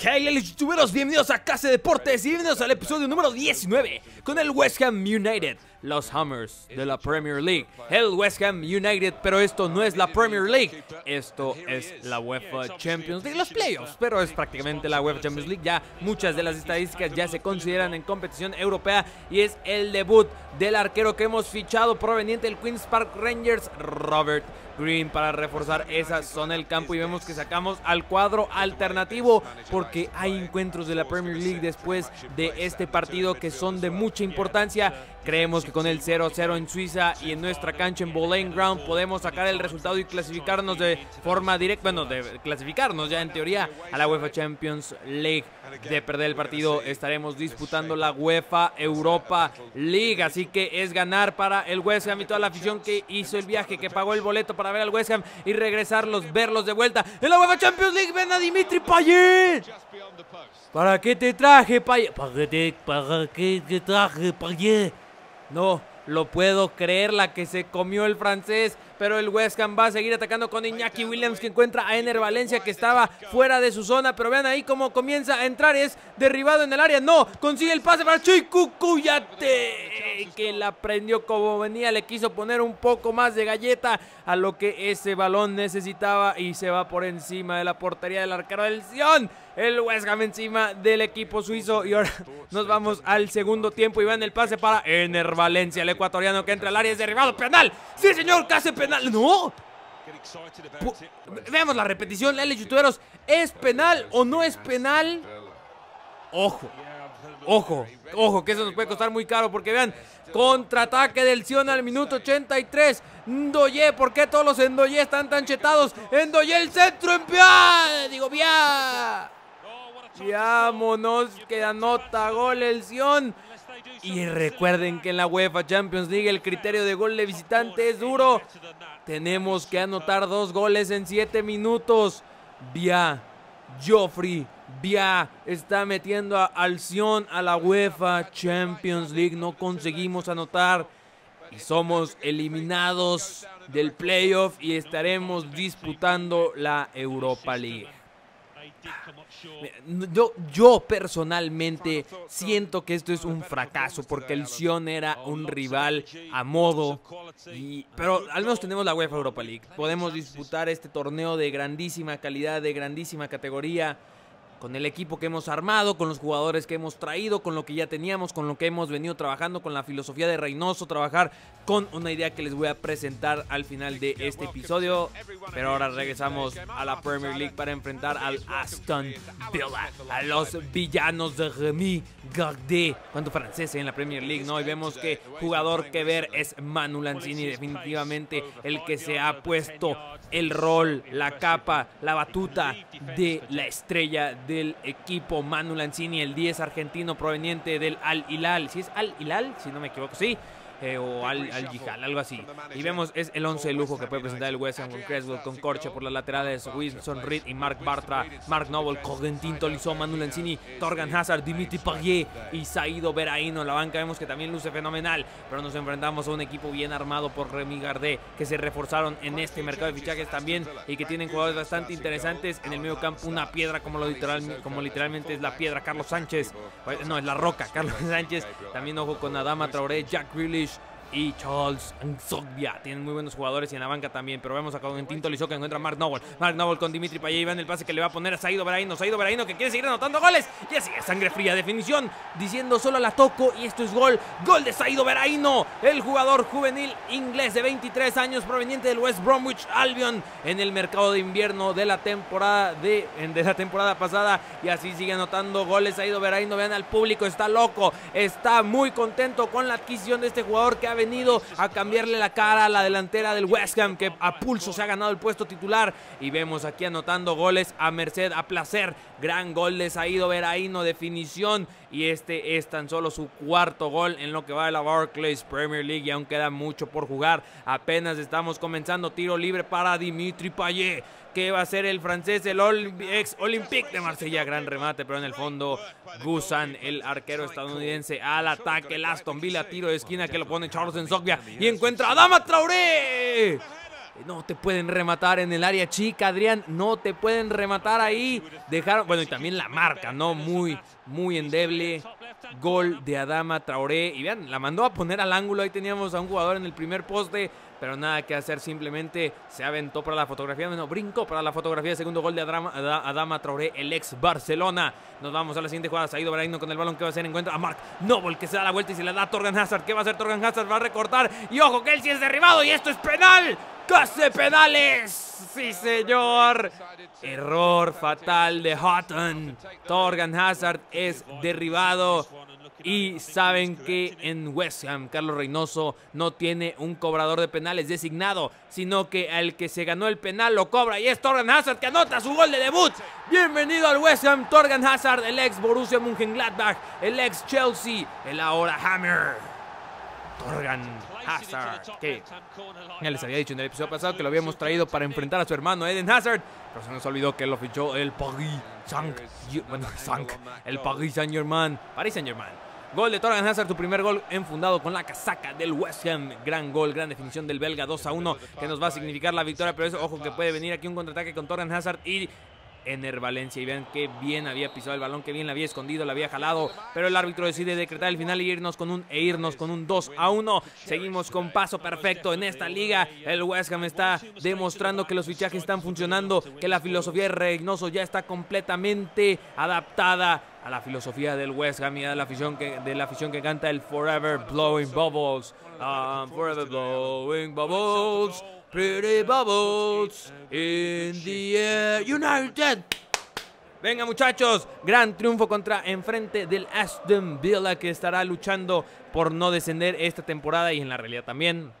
Hey, los bienvenidos a Casa de Deportes y bienvenidos al episodio número 19 con el West Ham United los Hammers de la Premier League, el West Ham United, pero esto no es la Premier League, esto es la UEFA Champions League, los playoffs, pero es prácticamente la UEFA Champions League, ya muchas de las estadísticas ya se consideran en competición europea y es el debut del arquero que hemos fichado proveniente del Queen's Park Rangers, Robert Green para reforzar esa zona del campo y vemos que sacamos al cuadro alternativo porque hay encuentros de la Premier League después de este partido que son de mucha importancia Creemos que con el 0-0 en Suiza y en nuestra cancha en Bowling Ground podemos sacar el resultado y clasificarnos de forma directa, bueno, de clasificarnos ya en teoría a la UEFA Champions League. De perder el partido estaremos disputando la UEFA Europa League, así que es ganar para el West Ham y toda la afición que hizo el viaje, que pagó el boleto para ver al West Ham y regresarlos, verlos de vuelta. En la UEFA Champions League ven a Dimitri Payet. ¿Para qué te traje, Payet? ¿Para qué te, traje, Payet? No, lo puedo creer la que se comió el francés, pero el West Ham va a seguir atacando con Iñaki Williams que encuentra a Ener Valencia que estaba fuera de su zona, pero vean ahí cómo comienza a entrar, es derribado en el área, no, consigue el pase para Chuy Cuyate que la prendió como venía, le quiso poner un poco más de galleta a lo que ese balón necesitaba y se va por encima de la portería del arquero del Sion el West encima del equipo suizo. Y ahora nos vamos al segundo tiempo. Y vean el pase para Ener Valencia, el ecuatoriano que entra al área. Es derribado. Penal. Sí, señor, casi penal. No. Veamos la repetición, Lele ¿Es penal o no es penal? Ojo, ojo, ojo, que eso nos puede costar muy caro. Porque vean, contraataque del Sion al minuto 83. Ndoye, ¿por qué todos los Ndoye están tan chetados? Ndoye el centro en pie. Digo, vía que anota gol el Sion. Y recuerden que en la UEFA Champions League el criterio de gol de visitante es duro. Tenemos que anotar dos goles en siete minutos. Vía, Joffrey, Vía está metiendo a, al Sion a la UEFA Champions League. No conseguimos anotar y somos eliminados del playoff y estaremos disputando la Europa League. Yo, personalmente siento que esto es un fracaso porque el Sion era un rival a modo. pero al menos tenemos la UEFA Europa League. Podemos disputar este torneo de grandísima calidad, de grandísima categoría con el equipo que hemos armado, con los jugadores que hemos traído, con lo que ya teníamos, con lo que hemos venido trabajando, con la filosofía de Reynoso, trabajar con una idea que les voy a presentar al final de este episodio. Pero ahora regresamos a la Premier League para enfrentar al Aston Villa, a los villanos de Remy Gardé. cuando francés en la Premier League, ¿no? Y vemos que jugador que ver es Manu Lanzini, definitivamente el que se ha puesto el rol, la capa, la batuta de la estrella del equipo Manu Lanzini, el 10 argentino proveniente del Al Hilal. Si es Al Hilal, si no me equivoco, sí. Eh, o al, Gijal, algo así. Y vemos es el once de lujo que puede presentar el West Ham con Creswell, con Corche por las laterales, Wilson Reed y Mark Bartra, Mark Noble, Cogentin, Tolizó, Manuel Lanzini, Torgan Hazard, Dimitri Payet y Saido en La banca vemos que también luce fenomenal, pero nos enfrentamos a un equipo bien armado por Remy Gardé, que se reforzaron en este mercado de fichajes también y que tienen jugadores bastante interesantes. En el medio campo una piedra como, lo literal, como literalmente es la piedra Carlos Sánchez, pues, no, es la roca Carlos Sánchez. También ojo con Adama Traoré, Jack y Charles Anzogbia, Tienen muy buenos jugadores y en la banca también. Pero vemos acá con Tinto que encuentra Mark Noble. Mark Noble con Dimitri Payet. Van el pase que le va a poner a Saido Braino. Saido Braino que quiere seguir anotando goles. Y así es sangre fría. Definición diciendo solo la toco y esto es gol. Gol de Saido Braino. El jugador juvenil inglés de 23 años proveniente del West Bromwich Albion en el mercado de invierno de la temporada de, de la temporada pasada. Y así sigue anotando goles. Saido Veraino. Vean al público. Está loco. Está muy contento con la adquisición de este jugador que ha venido a cambiarle la cara a la delantera del West Ham que a pulso se ha ganado el puesto titular y vemos aquí anotando goles a merced, a placer Gran gol de Saído Veraíno, definición. Y este es tan solo su cuarto gol en lo que va de la Barclays Premier League. Y aún queda mucho por jugar. Apenas estamos comenzando. Tiro libre para Dimitri Payet. Que va a ser el francés, el ex Olympique de Marsella. Gran remate, pero en el fondo, Gusan, el arquero estadounidense, al ataque. El Aston Villa, tiro de esquina que lo pone Charles en Zogbia Y encuentra a Dama Traoré. Eh, no te pueden rematar en el área chica, Adrián. No te pueden rematar ahí. Dejaron, bueno, y también la marca, ¿no? Muy, muy endeble. Gol de Adama Traoré. Y vean, la mandó a poner al ángulo. Ahí teníamos a un jugador en el primer poste. Pero nada que hacer, simplemente se aventó para la fotografía. Bueno, brincó para la fotografía. Segundo gol de Adama, Adama Traoré, el ex Barcelona. Nos vamos a la siguiente jugada. ido Braino con el balón que va a hacer. Encuentra a Mark Noble que se da la vuelta y se la da a Torgan Hazard. ¿Qué va a hacer Torgan Hazard? Va a recortar. Y ojo que él si es derribado. Y esto es penal. ¡Case ¡Penales! ¡Sí, señor! Error fatal de Houghton. Torgan Hazard es derribado. Y saben que en West Ham, Carlos Reynoso no tiene un cobrador de penales designado, sino que al que se ganó el penal lo cobra. Y es Torgan Hazard que anota su gol de debut. Bienvenido al West Ham, Torgan Hazard, el ex Borussia Mönchengladbach, el ex Chelsea, el ahora Hammer. Torgan Hazard, que ya les había dicho en el episodio pasado que lo habíamos traído para enfrentar a su hermano Eden Hazard, pero se nos olvidó que lo fichó el Paris Saint, bueno, el Paris Saint Germain, Paris Saint Germain. Gol de Torgan Hazard, su primer gol enfundado con la casaca del West Ham. Gran gol, gran definición del belga 2 a 1 que nos va a significar la victoria. Pero eso, ojo que puede venir aquí un contraataque con Torgan Hazard y en Valencia. Y vean qué bien había pisado el balón, qué bien la había escondido, la había jalado. Pero el árbitro decide decretar el final e irnos con un, e irnos con un 2 a 1. Seguimos con paso perfecto en esta liga. El West Ham está demostrando que los fichajes están funcionando, que la filosofía de Reynoso ya está completamente adaptada a la filosofía del West Ham y a la afición que, de la afición que canta el Forever Blowing Bubbles. Ah, forever Blowing Bubbles. Pretty bubbles in the United. Venga muchachos, gran triunfo contra enfrente del Aston Villa que estará luchando por no descender esta temporada y en la realidad también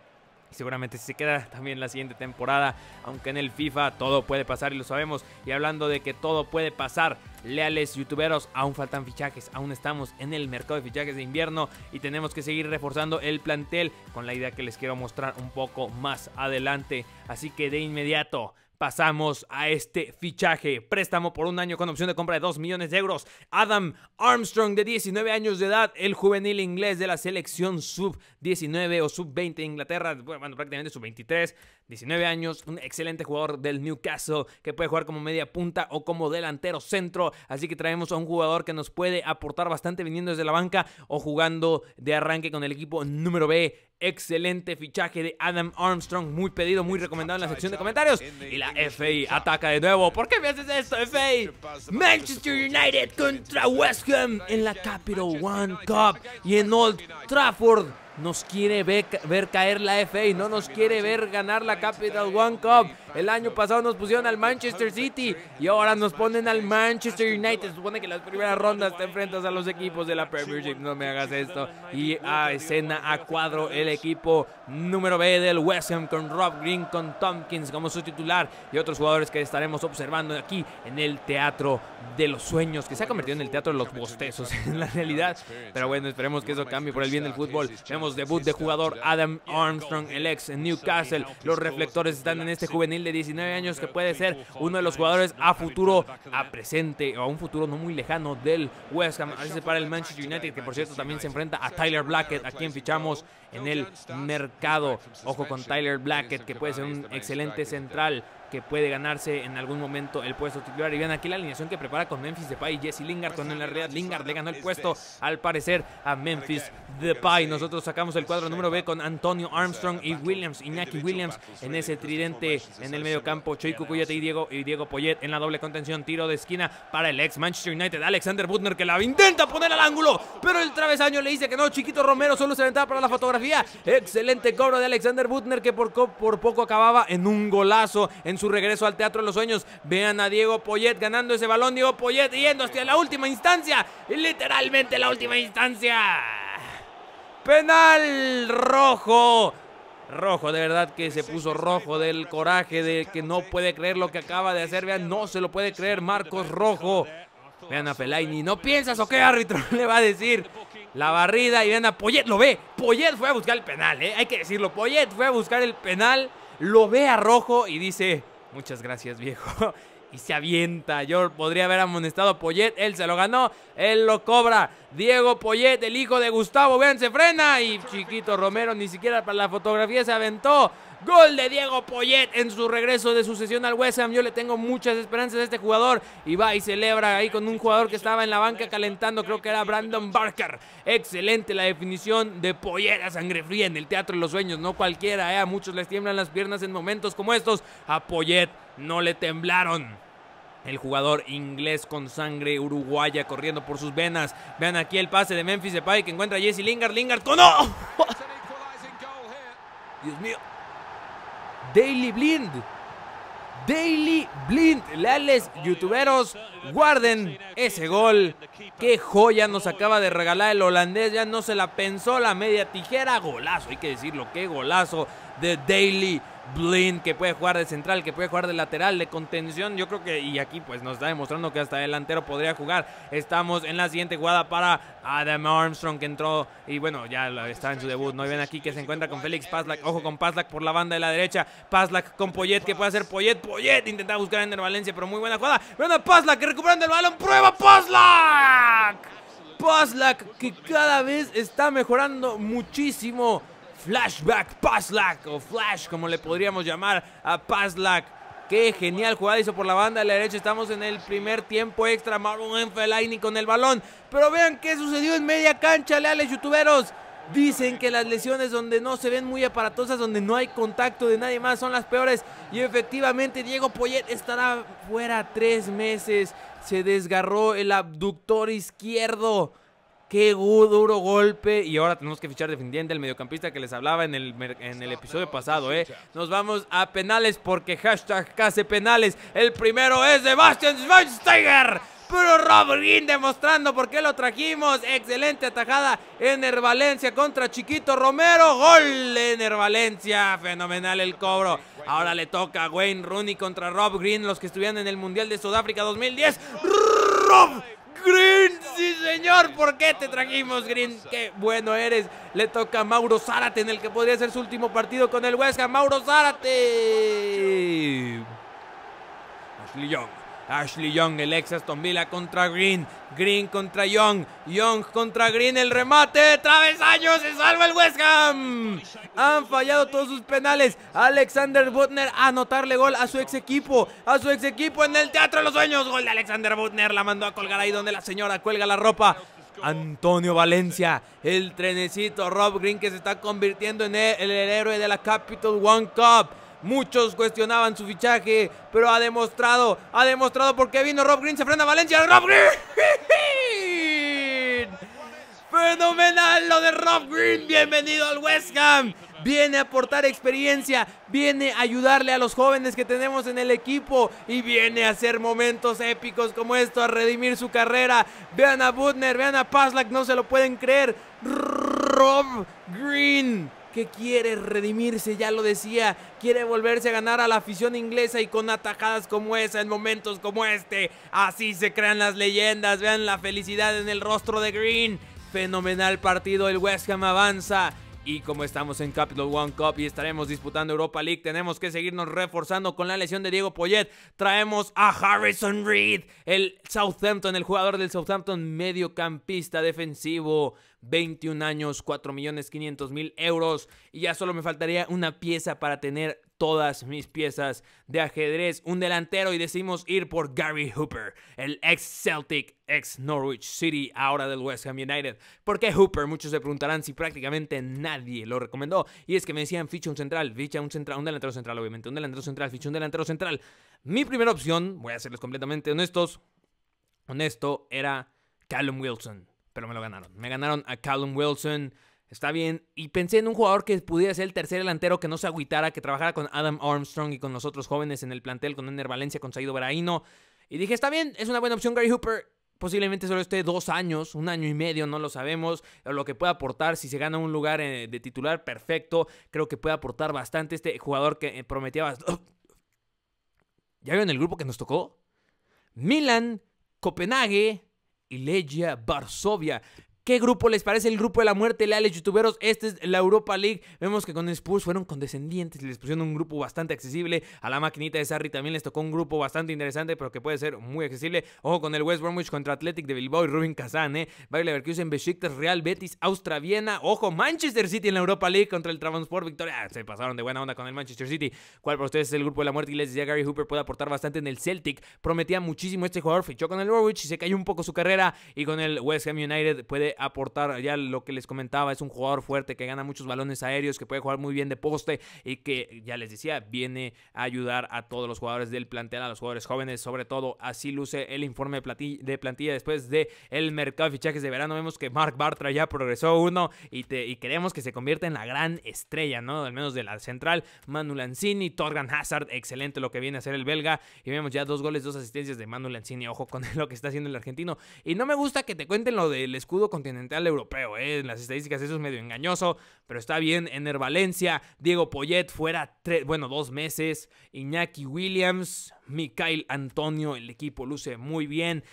y seguramente se queda también la siguiente temporada, aunque en el FIFA todo puede pasar y lo sabemos. Y hablando de que todo puede pasar, leales youtuberos, aún faltan fichajes, aún estamos en el mercado de fichajes de invierno y tenemos que seguir reforzando el plantel con la idea que les quiero mostrar un poco más adelante. Así que de inmediato pasamos a este fichaje. Préstamo por un año con opción de compra de 2 millones de euros. Adam Armstrong, de 19 años de edad, el juvenil inglés de la selección sub-19 o sub-20 de Inglaterra, bueno, prácticamente sub-23, 19 años, un excelente jugador del Newcastle que puede jugar como media punta o como delantero centro. Así que traemos a un jugador que nos puede aportar bastante viniendo desde la banca o jugando de arranque con el equipo número B. Excelente fichaje de Adam Armstrong, muy pedido, muy recomendado en la sección de comentarios. Y la FI ataca de nuevo. ¿Por qué me haces esto, FA? Manchester United contra West Ham en la Capital One Cup y en Old Trafford nos quiere ver, caer la FA, no nos quiere ver ganar la Capital One Cup. El año pasado nos pusieron al Manchester City y ahora nos ponen al Manchester United. supone que las primeras rondas te enfrentas a los equipos de la Premiership. No me hagas esto. Y a escena, a cuadro, el equipo número B del West Ham con Rob Green, con Tompkins como su titular y otros jugadores que estaremos observando aquí en el Teatro de los Sueños, que se ha convertido en el Teatro de los Bostezos en la realidad. Pero bueno, esperemos que eso cambie por el bien del fútbol. Vemos debut de jugador Adam Armstrong, el ex en Newcastle. Los reflectores están en este juvenil de 19 años que puede ser uno de los jugadores este a futuro, a presente o a un futuro no muy lejano del West Ham. Así se para el Manchester United, que por cierto también se enfrenta a Tyler Blackett, a quien fichamos en el mercado. Ojo con Tyler Blackett, que puede ser un excelente central, que puede ganarse en algún momento el puesto titular. Y vean aquí la alineación que prepara con Memphis Depay y Jesse Lingard en la realidad Lingard le ganó el puesto, al parecer, a Memphis Depay. Nosotros sacamos el cuadro número B con Antonio Armstrong y Williams, Iñaki Williams en ese tridente en el medio campo. Choy Cucuyete y Diego, y Diego Poyet en la doble contención. Tiro de esquina para el ex Manchester United, Alexander Butner, que la intenta poner al ángulo, pero el travesaño le dice que no. Chiquito Romero solo se aventaba para la fotografía. Excelente cobro de Alexander Butner que por, poco acababa en un golazo en su regreso al Teatro de los Sueños. Vean a Diego Poyet ganando ese balón. Diego Poyet yendo hasta la última instancia. Literalmente la última instancia. Penal rojo. Rojo, de verdad que se puso rojo del coraje, de que no puede creer lo que acaba de hacer. Vean, no se lo puede creer Marcos Rojo. Vean a Pelaini, ¿No piensas o qué árbitro le va a decir? La barrida y ven a Poyet, lo ve. Poyet fue a buscar el penal, eh, hay que decirlo. Poyet fue a buscar el penal, lo ve a rojo y dice, muchas gracias viejo. Y se avienta. Yo podría haber amonestado a Poyet. Él se lo ganó. Él lo cobra. Diego Poyet, el hijo de Gustavo. Vean, se frena. Y Chiquito Romero ni siquiera para la fotografía se aventó. Gol de Diego Poyet en su regreso de su sucesión al West Ham. Yo le tengo muchas esperanzas a este jugador. Y va y celebra ahí con un jugador que estaba en la banca calentando. Creo que era Brandon Barker. Excelente la definición de Poyet a sangre fría en el Teatro de los Sueños. No cualquiera, ¿eh? a muchos les tiemblan las piernas en momentos como estos. A Poyet no le temblaron. El jugador inglés con sangre uruguaya corriendo por sus venas. Vean aquí el pase de Memphis Depay que encuentra Jesse Lingard. Lingard con... ¡Oh! Dios mío. Daily Blind. Daily Blind. Leales youtuberos, guarden ese gol. Qué joya nos acaba de regalar el holandés. Ya no se la pensó la media tijera. Golazo, hay que decirlo. Qué golazo de Daily Blind, que puede jugar de central, que puede jugar de lateral, de contención. Yo creo que, y aquí pues nos está demostrando que hasta delantero podría jugar. Estamos en la siguiente jugada para Adam Armstrong, que entró y bueno, ya está en su debut. No hay ven aquí que se encuentra con Félix Pazlak. Ojo con Pazlak por la banda de la derecha. Pazlak con Poyet, que puede hacer Poyet. Poyet intenta buscar a Ender Valencia, pero muy buena jugada. Pero Pazlak, que recuperando el balón. ¡Prueba Pazlak! Pazlak, que cada vez está mejorando muchísimo flashback Pazlack o flash como le podríamos llamar a Pazlack. Qué genial jugada hizo por la banda de la derecha. Estamos en el primer tiempo extra. Marvin Fellaini con el balón. Pero vean qué sucedió en media cancha, leales youtuberos. Dicen que las lesiones donde no se ven muy aparatosas, donde no hay contacto de nadie más, son las peores. Y efectivamente Diego Poyet estará fuera tres meses. Se desgarró el abductor izquierdo. Qué duro golpe. Y ahora tenemos que fichar defendiente el mediocampista que les hablaba en el, en el episodio pasado. ¿eh? Nos vamos a penales porque hashtag case penales. El primero es Sebastian Schweinsteiger. Pero Rob Green demostrando por qué lo trajimos. Excelente atajada en Valencia contra Chiquito Romero. Gol en Valencia. Fenomenal el cobro. Ahora le toca a Wayne Rooney contra Rob Green, los que estuvieron en el Mundial de Sudáfrica 2010. Rob Green, sí señor, ¿por qué te trajimos Green? Qué bueno eres. Le toca a Mauro Zárate en el que podría ser su último partido con el Huesca. Mauro Zárate. Ashley Ashley Young, el ex Aston contra Green. Green contra Young. Young contra Green. El remate. Travesaño. Se salva el West Ham. Han fallado todos sus penales. Alexander Butner a anotarle gol a su ex equipo. A su ex equipo en el Teatro de los Sueños. Gol de Alexander Butner. La mandó a colgar ahí donde la señora cuelga la ropa. Antonio Valencia, el trenecito Rob Green que se está convirtiendo en el héroe de la Capital One Cup. Muchos cuestionaban su fichaje, pero ha demostrado, ha demostrado porque vino Rob Green, se frena Valencia, Rob Green. Fenomenal lo de Rob Green, bienvenido al West Ham. Viene a aportar experiencia, viene a ayudarle a los jóvenes que tenemos en el equipo y viene a hacer momentos épicos como esto, a redimir su carrera. Vean a Butner, vean a Paslak, no se lo pueden creer. Rob Green quiere redimirse, ya lo decía, quiere volverse a ganar a la afición inglesa y con atajadas como esa en momentos como este. Así se crean las leyendas, vean la felicidad en el rostro de Green. Fenomenal partido, el West Ham avanza y como estamos en Capital One Cup y estaremos disputando Europa League, tenemos que seguirnos reforzando con la lesión de Diego Poyet. Traemos a Harrison Reed, el Southampton, el jugador del Southampton, mediocampista defensivo, 21 años, 4 millones 500 mil euros. Y ya solo me faltaría una pieza para tener todas mis piezas de ajedrez, un delantero y decidimos ir por Gary Hooper, el ex Celtic, ex Norwich City, ahora del West Ham United. ¿Por qué Hooper? Muchos se preguntarán si prácticamente nadie lo recomendó. Y es que me decían, ficha un central, ficha un central, un delantero central, obviamente, un delantero central, ficha un delantero central. Mi primera opción, voy a serles completamente honestos, honesto, era Callum Wilson, pero me lo ganaron. Me ganaron a Callum Wilson. Está bien. Y pensé en un jugador que pudiera ser el tercer delantero que no se agüitara, que trabajara con Adam Armstrong y con los otros jóvenes en el plantel, con Ender Valencia, con Saido Baraino. Y dije, está bien, es una buena opción Gary Hooper. Posiblemente solo esté dos años, un año y medio, no lo sabemos. Lo que puede aportar, si se gana un lugar eh, de titular, perfecto. Creo que puede aportar bastante este jugador que eh, prometía ¡Oh! ¿Ya vieron el grupo que nos tocó? Milan, Copenhague y Legia Varsovia. ¿Qué grupo les parece el grupo de la muerte, leales youtuberos? Este es la Europa League. Vemos que con Spurs fueron condescendientes, les pusieron un grupo bastante accesible. A la maquinita de Sarri también les tocó un grupo bastante interesante, pero que puede ser muy accesible. Ojo con el West Bromwich contra Athletic de Bilbao y Rubin Kazan, ¿eh? Bayer Leverkusen, Besiktas, Real Betis, Austria Viena. Ojo, Manchester City en la Europa League contra el Trabzonspor. Victoria, ah, se pasaron de buena onda con el Manchester City. ¿Cuál para ustedes es el grupo de la muerte? Y les decía Gary Hooper puede aportar bastante en el Celtic. Prometía muchísimo este jugador, fichó con el Norwich y se cayó un poco su carrera. Y con el West Ham United puede aportar. Ya lo que les comentaba, es un jugador fuerte que gana muchos balones aéreos, que puede jugar muy bien de poste y que, ya les decía, viene a ayudar a todos los jugadores del plantel, a los jugadores jóvenes, sobre todo. Así luce el informe de plantilla, después de el mercado de fichajes de verano. Vemos que Mark Bartra ya progresó uno y, te, y queremos que se convierta en la gran estrella, ¿no? Al menos de la central, Manu Lanzini, Torgan Hazard, excelente lo que viene a hacer el belga. Y vemos ya dos goles, dos asistencias de Manu Lanzini. Ojo con lo que está haciendo el argentino. Y no me gusta que te cuenten lo del escudo contra continental europeo. Eh, en las estadísticas eso es medio engañoso, pero está bien. Ener Valencia, Diego Poyet fuera bueno, dos meses. Iñaki Williams, Mikael Antonio, el equipo luce muy bien.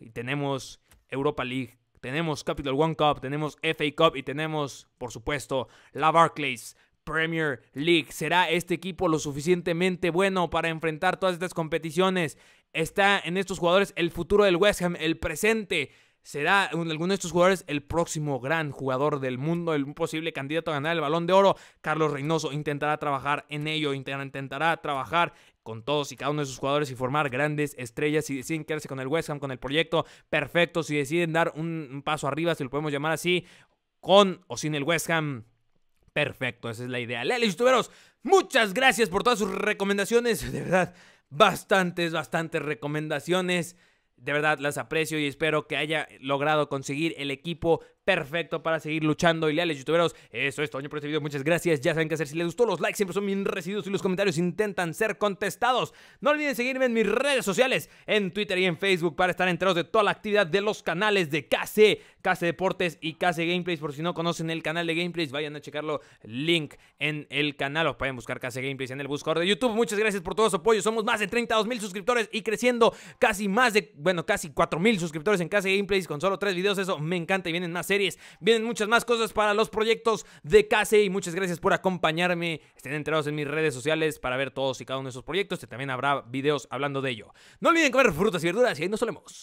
Y tenemos Europa League, tenemos Capital One Cup, tenemos FA Cup y tenemos, por supuesto, la Barclays Premier League. ¿Será este equipo lo suficientemente bueno para enfrentar todas estas competiciones? Está en estos jugadores el futuro del West Ham, el presente será alguno de estos jugadores el próximo gran jugador del mundo, el posible candidato a ganar el balón de oro. Carlos Reynoso intentará trabajar en ello, intentará trabajar con todos y cada uno de sus jugadores y formar grandes estrellas. Si deciden quedarse con el West Ham, con el proyecto, perfecto. Si deciden dar un paso arriba, si lo podemos llamar así, con o sin el West Ham, perfecto. Esa es la idea. Lelis, youtuberos! muchas gracias por todas sus recomendaciones. De verdad, bastantes, bastantes recomendaciones. De verdad, las aprecio y espero que haya logrado conseguir el equipo perfecto para seguir luchando y leales youtuberos. Eso es todo por este video. Muchas gracias. Ya saben qué hacer. Si les gustó, los likes siempre son bien recibidos y los comentarios intentan ser contestados. No olviden seguirme en mis redes sociales, en Twitter y en Facebook para estar enterados de toda la actividad de los canales de KC, KC Deportes y KC Gameplays. Por si no conocen el canal de Gameplays, vayan a checarlo. Link en el canal o pueden buscar KC Gameplays en el buscador de YouTube. Muchas gracias por todo su apoyo. Somos más de 32 mil suscriptores y creciendo casi más de, bueno, casi 4 mil suscriptores en KC Gameplays con solo 3 videos. Eso me encanta y vienen más series vienen muchas más cosas para los proyectos de Case y muchas gracias por acompañarme. Estén enterados en mis redes sociales para ver todos y cada uno de esos proyectos también habrá videos hablando de ello. No olviden comer frutas y verduras y ahí nos solemos.